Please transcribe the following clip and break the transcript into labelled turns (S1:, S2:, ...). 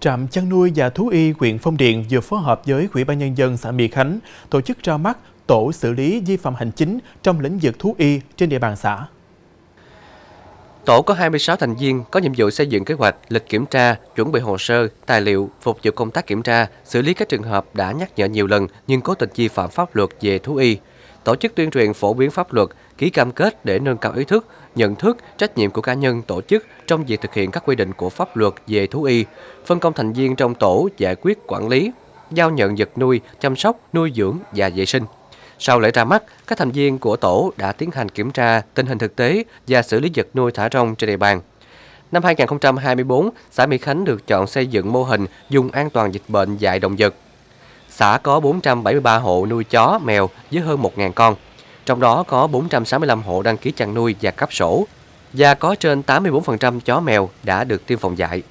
S1: Trạm chăn nuôi và thú y huyện Phong Điền vừa phối hợp với Ủy ban nhân dân xã Mỹ Khánh tổ chức ra mắt tổ xử lý vi phạm hành chính trong lĩnh vực thú y trên địa bàn xã.
S2: Tổ có 26 thành viên có nhiệm vụ xây dựng kế hoạch, lịch kiểm tra, chuẩn bị hồ sơ, tài liệu, phục vụ công tác kiểm tra, xử lý các trường hợp đã nhắc nhở nhiều lần nhưng cố tình vi phạm pháp luật về thú y tổ chức tuyên truyền phổ biến pháp luật, ký cam kết để nâng cao ý thức, nhận thức, trách nhiệm của cá nhân tổ chức trong việc thực hiện các quy định của pháp luật về thú y, phân công thành viên trong tổ giải quyết quản lý, giao nhận vật nuôi, chăm sóc, nuôi dưỡng và vệ sinh. Sau lễ ra mắt, các thành viên của tổ đã tiến hành kiểm tra tình hình thực tế và xử lý vật nuôi thả rong trên địa bàn. Năm 2024, xã Mỹ Khánh được chọn xây dựng mô hình dùng an toàn dịch bệnh dạy động vật Xã có 473 hộ nuôi chó, mèo với hơn 1.000 con. Trong đó có 465 hộ đăng ký chăn nuôi và cấp sổ và có trên 84% chó mèo đã được tiêm phòng dạy.